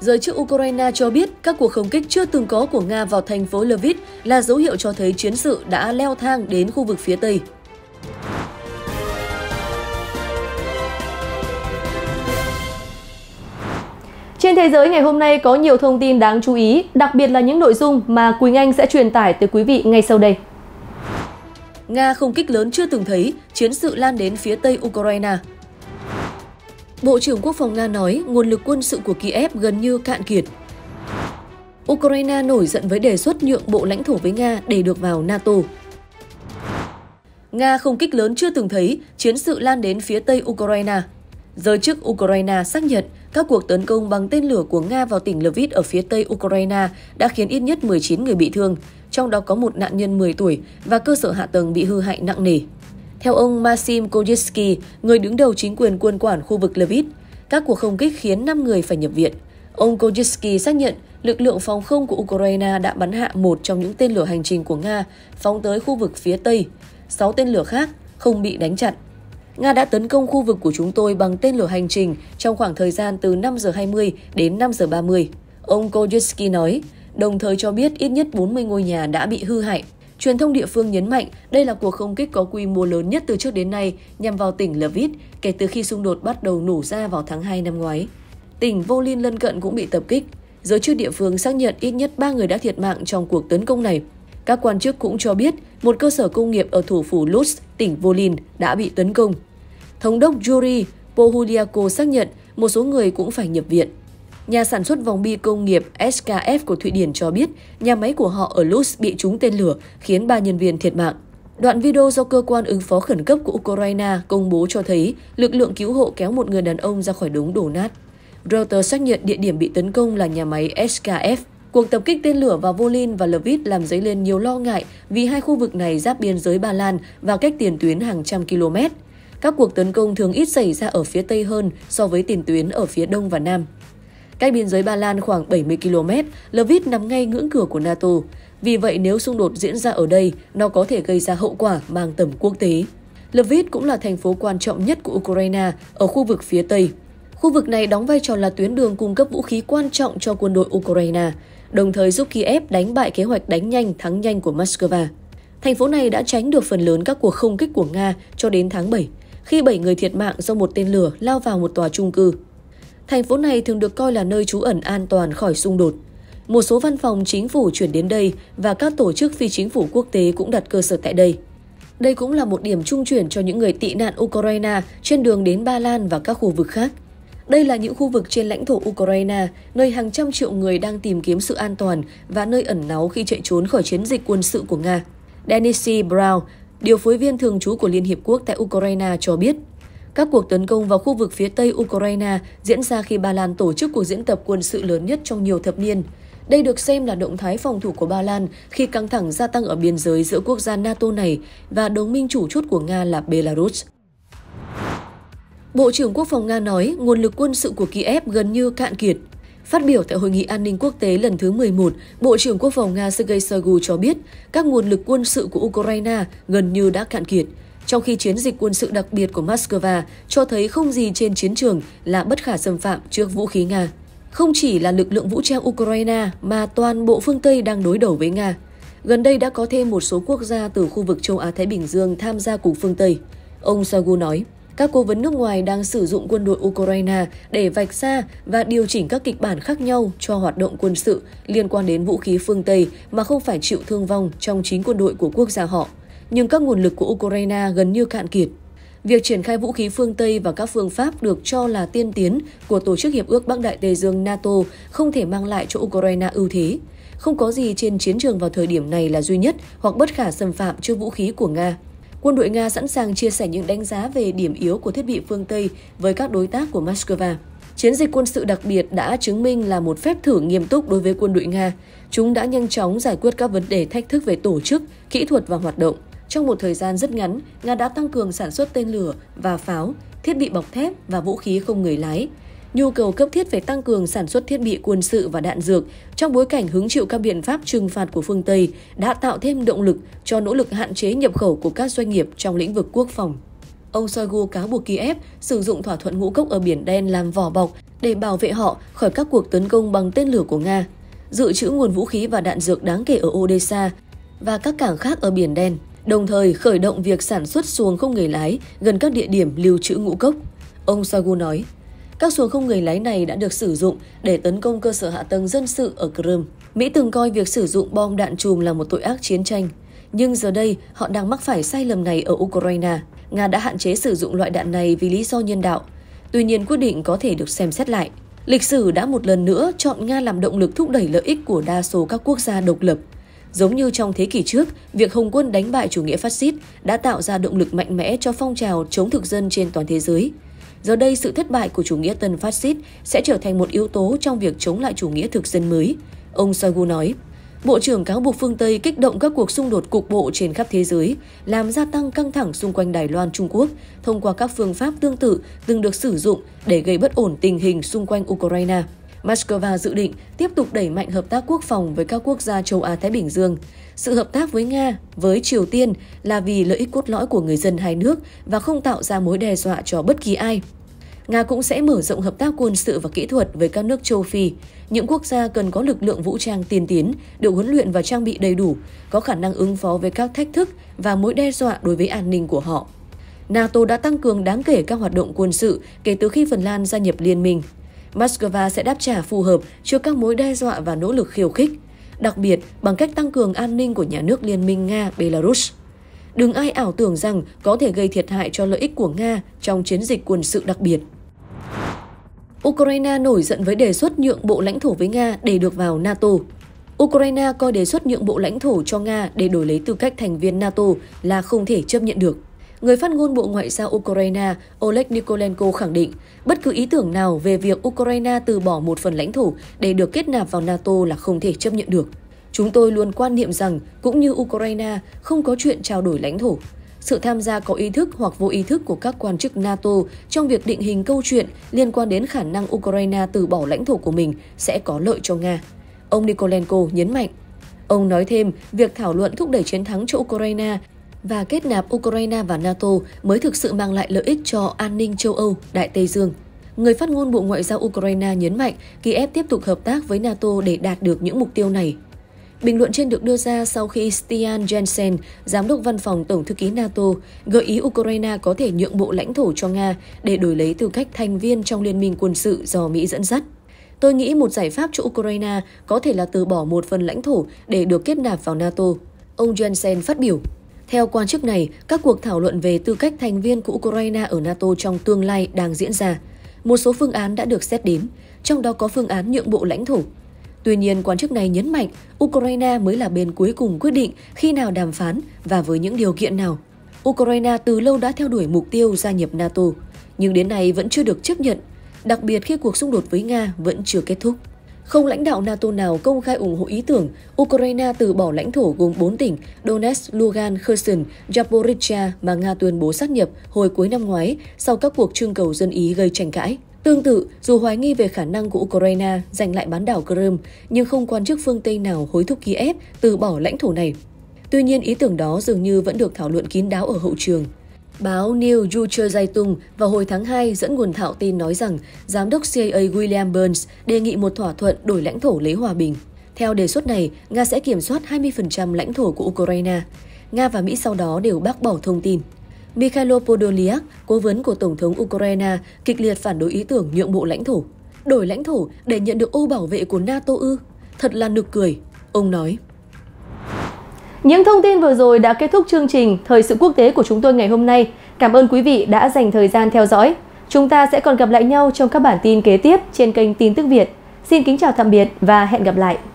Giới chức Ukraine cho biết các cuộc không kích chưa từng có của Nga vào thành phố Lviv là dấu hiệu cho thấy chiến sự đã leo thang đến khu vực phía Tây. Trên thế giới ngày hôm nay có nhiều thông tin đáng chú ý, đặc biệt là những nội dung mà Quỳnh Anh sẽ truyền tải tới quý vị ngay sau đây. Nga không kích lớn chưa từng thấy, chiến sự lan đến phía tây Ukraine. Bộ trưởng Quốc phòng Nga nói nguồn lực quân sự của Kiev gần như cạn kiệt. Ukraine nổi giận với đề xuất nhượng bộ lãnh thổ với Nga để được vào NATO. Nga không kích lớn chưa từng thấy, chiến sự lan đến phía tây Ukraine. Giới chức Ukraine xác nhận các cuộc tấn công bằng tên lửa của Nga vào tỉnh Lviv ở phía tây Ukraine đã khiến ít nhất 19 người bị thương, trong đó có một nạn nhân 10 tuổi và cơ sở hạ tầng bị hư hại nặng nề. Theo ông Maxim Kodyevsky, người đứng đầu chính quyền quân quản khu vực Lviv, các cuộc không kích khiến 5 người phải nhập viện. Ông Kodyevsky xác nhận lực lượng phòng không của Ukraine đã bắn hạ một trong những tên lửa hành trình của Nga phóng tới khu vực phía Tây. 6 tên lửa khác không bị đánh chặn. Nga đã tấn công khu vực của chúng tôi bằng tên lửa hành trình trong khoảng thời gian từ 5 giờ 20 đến 5 giờ 30. Ông Kodyevsky nói, đồng thời cho biết ít nhất 40 ngôi nhà đã bị hư hại. Truyền thông địa phương nhấn mạnh đây là cuộc không kích có quy mô lớn nhất từ trước đến nay nhằm vào tỉnh Lviv kể từ khi xung đột bắt đầu nổ ra vào tháng 2 năm ngoái. Tỉnh Volin lân cận cũng bị tập kích. Giới chức địa phương xác nhận ít nhất 3 người đã thiệt mạng trong cuộc tấn công này. Các quan chức cũng cho biết một cơ sở công nghiệp ở thủ phủ Lutsk, tỉnh Volin đã bị tấn công. Thống đốc Yuri Pohuliako xác nhận một số người cũng phải nhập viện. Nhà sản xuất vòng bi công nghiệp SKF của Thụy Điển cho biết nhà máy của họ ở Lutsk bị trúng tên lửa khiến ba nhân viên thiệt mạng. Đoạn video do cơ quan ứng phó khẩn cấp của Ukraine công bố cho thấy lực lượng cứu hộ kéo một người đàn ông ra khỏi đống đổ nát. Reuters xác nhận địa điểm bị tấn công là nhà máy SKF. Cuộc tập kích tên lửa vào Volin và Lviv làm dấy lên nhiều lo ngại vì hai khu vực này giáp biên giới Ba Lan và cách tiền tuyến hàng trăm km. Các cuộc tấn công thường ít xảy ra ở phía Tây hơn so với tiền tuyến ở phía Đông và Nam. Cách biên giới Ba Lan khoảng 70 km, Lviv nằm ngay ngưỡng cửa của NATO. Vì vậy, nếu xung đột diễn ra ở đây, nó có thể gây ra hậu quả mang tầm quốc tế. Lviv cũng là thành phố quan trọng nhất của Ukraine ở khu vực phía Tây. Khu vực này đóng vai trò là tuyến đường cung cấp vũ khí quan trọng cho quân đội Ukraine, đồng thời giúp Kiev đánh bại kế hoạch đánh nhanh thắng nhanh của Moscow. Thành phố này đã tránh được phần lớn các cuộc không kích của Nga cho đến tháng 7, khi 7 người thiệt mạng do một tên lửa lao vào một tòa trung cư. Thành phố này thường được coi là nơi trú ẩn an toàn khỏi xung đột. Một số văn phòng chính phủ chuyển đến đây và các tổ chức phi chính phủ quốc tế cũng đặt cơ sở tại đây. Đây cũng là một điểm trung chuyển cho những người tị nạn Ukraine trên đường đến Ba Lan và các khu vực khác. Đây là những khu vực trên lãnh thổ Ukraine, nơi hàng trăm triệu người đang tìm kiếm sự an toàn và nơi ẩn náu khi chạy trốn khỏi chiến dịch quân sự của Nga. Denis C. Brown, điều phối viên thường trú của Liên Hiệp Quốc tại Ukraine cho biết – các cuộc tấn công vào khu vực phía tây Ukraine diễn ra khi Ba Lan tổ chức cuộc diễn tập quân sự lớn nhất trong nhiều thập niên. Đây được xem là động thái phòng thủ của Ba Lan khi căng thẳng gia tăng ở biên giới giữa quốc gia NATO này và đồng minh chủ chốt của Nga là Belarus. Bộ trưởng Quốc phòng Nga nói nguồn lực quân sự của Kiev gần như cạn kiệt. Phát biểu tại Hội nghị An ninh Quốc tế lần thứ 11, Bộ trưởng Quốc phòng Nga Sergei Shoigu cho biết các nguồn lực quân sự của Ukraine gần như đã cạn kiệt trong khi chiến dịch quân sự đặc biệt của Moscow cho thấy không gì trên chiến trường là bất khả xâm phạm trước vũ khí Nga. Không chỉ là lực lượng vũ trang Ukraine mà toàn bộ phương Tây đang đối đầu với Nga. Gần đây đã có thêm một số quốc gia từ khu vực châu Á-Thái Bình Dương tham gia cùng phương Tây. Ông Shoigu nói, các cố vấn nước ngoài đang sử dụng quân đội Ukraine để vạch ra và điều chỉnh các kịch bản khác nhau cho hoạt động quân sự liên quan đến vũ khí phương Tây mà không phải chịu thương vong trong chính quân đội của quốc gia họ nhưng các nguồn lực của Ukraine gần như cạn kiệt. Việc triển khai vũ khí phương Tây và các phương pháp được cho là tiên tiến của Tổ chức Hiệp ước Bắc Đại Tây Dương NATO không thể mang lại cho Ukraine ưu thế. Không có gì trên chiến trường vào thời điểm này là duy nhất hoặc bất khả xâm phạm trước vũ khí của Nga. Quân đội Nga sẵn sàng chia sẻ những đánh giá về điểm yếu của thiết bị phương Tây với các đối tác của Moscow. Chiến dịch quân sự đặc biệt đã chứng minh là một phép thử nghiêm túc đối với quân đội Nga. Chúng đã nhanh chóng giải quyết các vấn đề thách thức về tổ chức, kỹ thuật và hoạt động. Trong một thời gian rất ngắn, Nga đã tăng cường sản xuất tên lửa và pháo, thiết bị bọc thép và vũ khí không người lái. Nhu cầu cấp thiết về tăng cường sản xuất thiết bị quân sự và đạn dược trong bối cảnh hứng chịu các biện pháp trừng phạt của phương Tây đã tạo thêm động lực cho nỗ lực hạn chế nhập khẩu của các doanh nghiệp trong lĩnh vực quốc phòng. Ông Shoigu cáo buộc Kiev sử dụng thỏa thuận ngũ cốc ở Biển Đen làm vỏ bọc để bảo vệ họ khỏi các cuộc tấn công bằng tên lửa của Nga, dự trữ nguồn vũ khí và đạn dược đáng kể ở Odessa và các cảng khác ở Biển Đen đồng thời khởi động việc sản xuất xuồng không người lái gần các địa điểm lưu trữ ngũ cốc. Ông Sagu nói, các xuồng không người lái này đã được sử dụng để tấn công cơ sở hạ tầng dân sự ở Crimea. Mỹ từng coi việc sử dụng bom đạn chùm là một tội ác chiến tranh, nhưng giờ đây họ đang mắc phải sai lầm này ở Ukraine. Nga đã hạn chế sử dụng loại đạn này vì lý do nhân đạo. Tuy nhiên quyết định có thể được xem xét lại. Lịch sử đã một lần nữa chọn Nga làm động lực thúc đẩy lợi ích của đa số các quốc gia độc lập Giống như trong thế kỷ trước, việc Hồng quân đánh bại chủ nghĩa phát xít đã tạo ra động lực mạnh mẽ cho phong trào chống thực dân trên toàn thế giới. Giờ đây, sự thất bại của chủ nghĩa tân phát xít sẽ trở thành một yếu tố trong việc chống lại chủ nghĩa thực dân mới, ông Shoigu nói. Bộ trưởng cáo buộc phương Tây kích động các cuộc xung đột cục bộ trên khắp thế giới, làm gia tăng căng thẳng xung quanh Đài Loan Trung Quốc thông qua các phương pháp tương tự từng được sử dụng để gây bất ổn tình hình xung quanh Ukraine. Moscow dự định tiếp tục đẩy mạnh hợp tác quốc phòng với các quốc gia châu Á-Thái Bình Dương. Sự hợp tác với Nga, với Triều Tiên là vì lợi ích cốt lõi của người dân hai nước và không tạo ra mối đe dọa cho bất kỳ ai. Nga cũng sẽ mở rộng hợp tác quân sự và kỹ thuật với các nước châu Phi, những quốc gia cần có lực lượng vũ trang tiên tiến, được huấn luyện và trang bị đầy đủ, có khả năng ứng phó với các thách thức và mối đe dọa đối với an ninh của họ. NATO đã tăng cường đáng kể các hoạt động quân sự kể từ khi Phần Lan gia nhập liên minh. Moscow sẽ đáp trả phù hợp trước các mối đe dọa và nỗ lực khiêu khích, đặc biệt bằng cách tăng cường an ninh của nhà nước liên minh Nga-Belarus. Đừng ai ảo tưởng rằng có thể gây thiệt hại cho lợi ích của Nga trong chiến dịch quân sự đặc biệt. Ukraine nổi giận với đề xuất nhượng bộ lãnh thổ với Nga để được vào NATO. Ukraine coi đề xuất nhượng bộ lãnh thổ cho Nga để đổi lấy tư cách thành viên NATO là không thể chấp nhận được. Người phát ngôn Bộ Ngoại giao Ukraine Oleg Nikolenko khẳng định, bất cứ ý tưởng nào về việc Ukraine từ bỏ một phần lãnh thổ để được kết nạp vào NATO là không thể chấp nhận được. Chúng tôi luôn quan niệm rằng, cũng như Ukraine, không có chuyện trao đổi lãnh thổ. Sự tham gia có ý thức hoặc vô ý thức của các quan chức NATO trong việc định hình câu chuyện liên quan đến khả năng Ukraine từ bỏ lãnh thổ của mình sẽ có lợi cho Nga. Ông Nikolenko nhấn mạnh. Ông nói thêm, việc thảo luận thúc đẩy chiến thắng cho Ukraine và kết nạp Ukraine vào NATO mới thực sự mang lại lợi ích cho an ninh châu Âu, Đại Tây Dương. Người phát ngôn Bộ Ngoại giao Ukraine nhấn mạnh Kiev tiếp tục hợp tác với NATO để đạt được những mục tiêu này. Bình luận trên được đưa ra sau khi Stian Jensen, giám đốc văn phòng Tổng thư ký NATO, gợi ý Ukraine có thể nhượng bộ lãnh thổ cho Nga để đổi lấy tư cách thành viên trong liên minh quân sự do Mỹ dẫn dắt. Tôi nghĩ một giải pháp cho Ukraine có thể là từ bỏ một phần lãnh thổ để được kết nạp vào NATO, ông Jensen phát biểu. Theo quan chức này, các cuộc thảo luận về tư cách thành viên của Ukraine ở NATO trong tương lai đang diễn ra. Một số phương án đã được xét đến, trong đó có phương án nhượng bộ lãnh thổ. Tuy nhiên, quan chức này nhấn mạnh Ukraine mới là bên cuối cùng quyết định khi nào đàm phán và với những điều kiện nào. Ukraine từ lâu đã theo đuổi mục tiêu gia nhập NATO, nhưng đến nay vẫn chưa được chấp nhận, đặc biệt khi cuộc xung đột với Nga vẫn chưa kết thúc. Không lãnh đạo NATO nào công khai ủng hộ ý tưởng Ukraine từ bỏ lãnh thổ gồm 4 tỉnh Donetsk, Lugan, Kherson, Zaporizhia mà Nga tuyên bố sát nhập hồi cuối năm ngoái sau các cuộc trưng cầu dân Ý gây tranh cãi. Tương tự, dù hoài nghi về khả năng của Ukraine giành lại bán đảo Crimea, nhưng không quan chức phương Tây nào hối thúc Kiev từ bỏ lãnh thổ này. Tuy nhiên, ý tưởng đó dường như vẫn được thảo luận kín đáo ở hậu trường. Báo New Yorker tung vào hồi tháng 2 dẫn nguồn thạo tin nói rằng Giám đốc CIA William Burns đề nghị một thỏa thuận đổi lãnh thổ lấy hòa bình. Theo đề xuất này, Nga sẽ kiểm soát 20% lãnh thổ của Ukraine. Nga và Mỹ sau đó đều bác bỏ thông tin. Mikhailo Podolyak, cố vấn của Tổng thống Ukraine, kịch liệt phản đối ý tưởng nhượng bộ lãnh thổ. Đổi lãnh thổ để nhận được ô bảo vệ của NATO ư? Thật là nực cười, ông nói. Những thông tin vừa rồi đã kết thúc chương trình Thời sự quốc tế của chúng tôi ngày hôm nay. Cảm ơn quý vị đã dành thời gian theo dõi. Chúng ta sẽ còn gặp lại nhau trong các bản tin kế tiếp trên kênh Tin tức Việt. Xin kính chào tạm biệt và hẹn gặp lại.